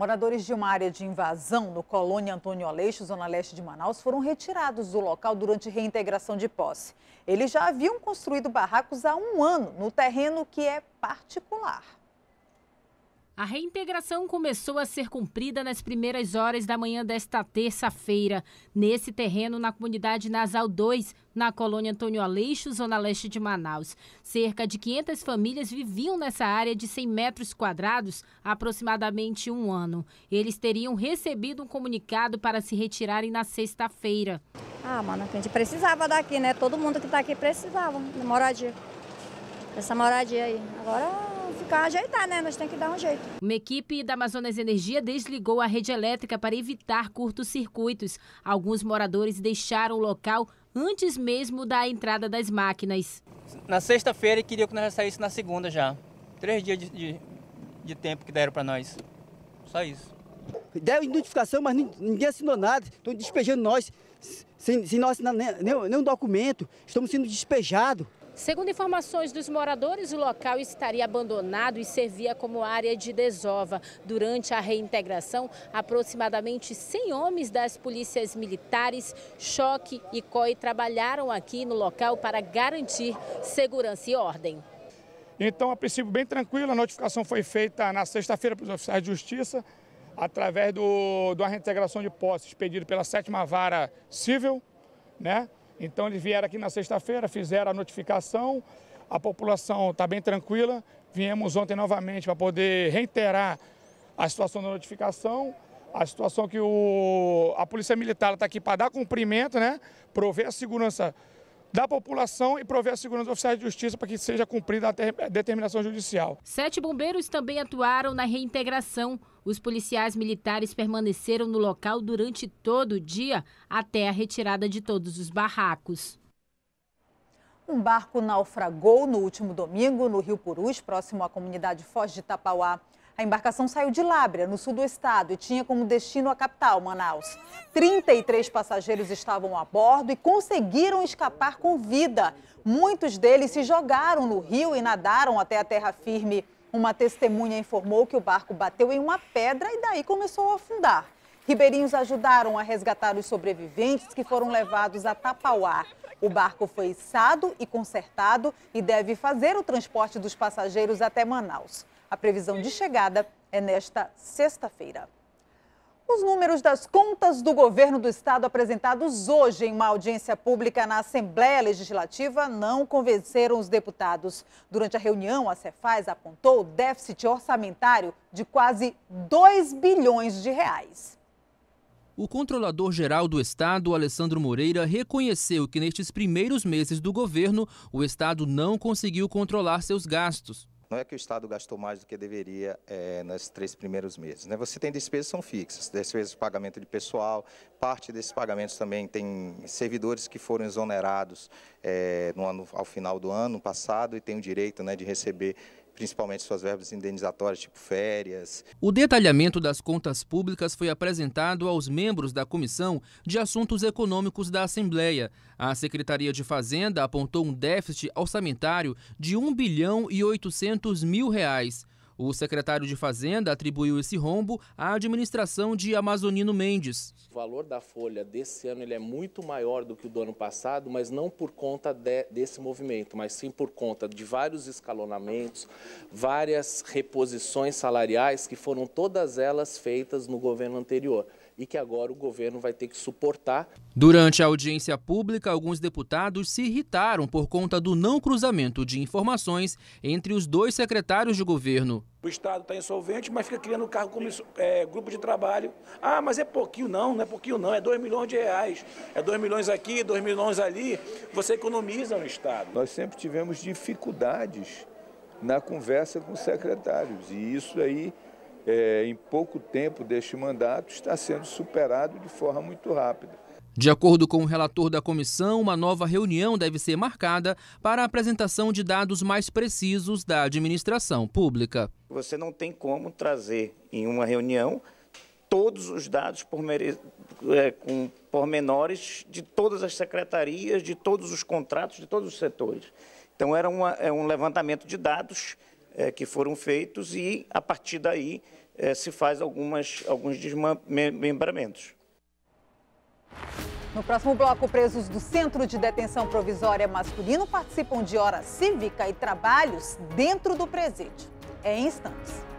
Moradores de uma área de invasão no Colônia Antônio Aleixo, zona leste de Manaus, foram retirados do local durante reintegração de posse. Eles já haviam construído barracos há um ano no terreno que é particular. A reintegração começou a ser cumprida nas primeiras horas da manhã desta terça-feira, nesse terreno na comunidade Nasal 2, na colônia Antônio Aleixo, zona leste de Manaus. Cerca de 500 famílias viviam nessa área de 100 metros quadrados há aproximadamente um ano. Eles teriam recebido um comunicado para se retirarem na sexta-feira. Ah, mano, a gente precisava daqui, né? Todo mundo que está aqui precisava de moradia. Essa moradia aí. Agora ficar ajeitar, né? Nós temos que dar um jeito. Uma equipe da Amazonas Energia desligou a rede elétrica para evitar curtos-circuitos. Alguns moradores deixaram o local antes mesmo da entrada das máquinas. Na sexta-feira queria que nós saísse na segunda já. Três dias de, de, de tempo que deram para nós. Só isso. Deram identificação, mas ninguém assinou nada. Estão despejando nós, sem, sem nós assinar nenhum, nenhum documento. Estamos sendo despejados. Segundo informações dos moradores, o local estaria abandonado e servia como área de desova. Durante a reintegração, aproximadamente 100 homens das polícias militares, Choque e COI trabalharam aqui no local para garantir segurança e ordem. Então, a princípio, bem tranquilo, a notificação foi feita na sexta-feira para os oficiais de justiça, através do, da reintegração de posses pedido pela sétima vara civil, né? Então eles vieram aqui na sexta-feira, fizeram a notificação, a população está bem tranquila. Viemos ontem novamente para poder reiterar a situação da notificação, a situação que o, a Polícia Militar está aqui para dar cumprimento, né? Prover a segurança da população e prover a segurança dos oficiais de justiça para que seja cumprida a determinação judicial. Sete bombeiros também atuaram na reintegração. Os policiais militares permaneceram no local durante todo o dia até a retirada de todos os barracos. Um barco naufragou no último domingo no Rio Purus, próximo à comunidade Foz de Tapauá. A embarcação saiu de Lábrea, no sul do estado, e tinha como destino a capital, Manaus. 33 passageiros estavam a bordo e conseguiram escapar com vida. Muitos deles se jogaram no rio e nadaram até a terra firme. Uma testemunha informou que o barco bateu em uma pedra e daí começou a afundar. Ribeirinhos ajudaram a resgatar os sobreviventes que foram levados a Tapauá. O barco foi içado e consertado e deve fazer o transporte dos passageiros até Manaus. A previsão de chegada é nesta sexta-feira. Os números das contas do governo do estado apresentados hoje em uma audiência pública na Assembleia Legislativa não convenceram os deputados. Durante a reunião, a Cefaz apontou déficit orçamentário de quase 2 bilhões de reais. O controlador-geral do Estado, Alessandro Moreira, reconheceu que nestes primeiros meses do governo, o Estado não conseguiu controlar seus gastos. Não é que o Estado gastou mais do que deveria é, eh, nos três primeiros meses. Né? Você tem despesas que são fixas, despesas de pagamento de pessoal, parte desses pagamentos também tem servidores que foram exonerados é, no ano, ao final do ano passado e tem o direito né, de receber principalmente suas verbas indenizatórias, tipo férias. O detalhamento das contas públicas foi apresentado aos membros da Comissão de Assuntos Econômicos da Assembleia. A Secretaria de Fazenda apontou um déficit orçamentário de 1 bilhão e 800 mil reais. O secretário de Fazenda atribuiu esse rombo à administração de Amazonino Mendes. O valor da folha desse ano ele é muito maior do que o do ano passado, mas não por conta de, desse movimento, mas sim por conta de vários escalonamentos, várias reposições salariais que foram todas elas feitas no governo anterior e que agora o governo vai ter que suportar. Durante a audiência pública, alguns deputados se irritaram por conta do não cruzamento de informações entre os dois secretários de governo. O Estado está insolvente, mas fica criando cargo como é, grupo de trabalho. Ah, mas é pouquinho não, não é pouquinho não, é 2 milhões de reais. É 2 milhões aqui, 2 milhões ali. Você economiza no Estado. Nós sempre tivemos dificuldades na conversa com secretários. E isso aí é, em pouco tempo deste mandato, está sendo superado de forma muito rápida. De acordo com o relator da comissão, uma nova reunião deve ser marcada para a apresentação de dados mais precisos da administração pública. Você não tem como trazer em uma reunião todos os dados por mere... é, com pormenores de todas as secretarias, de todos os contratos, de todos os setores. Então, era uma, é um levantamento de dados é, que foram feitos e, a partir daí, é, se faz algumas, alguns desmembramentos. No próximo bloco, presos do Centro de Detenção Provisória Masculino participam de hora cívica e trabalhos dentro do presídio. É em instantes.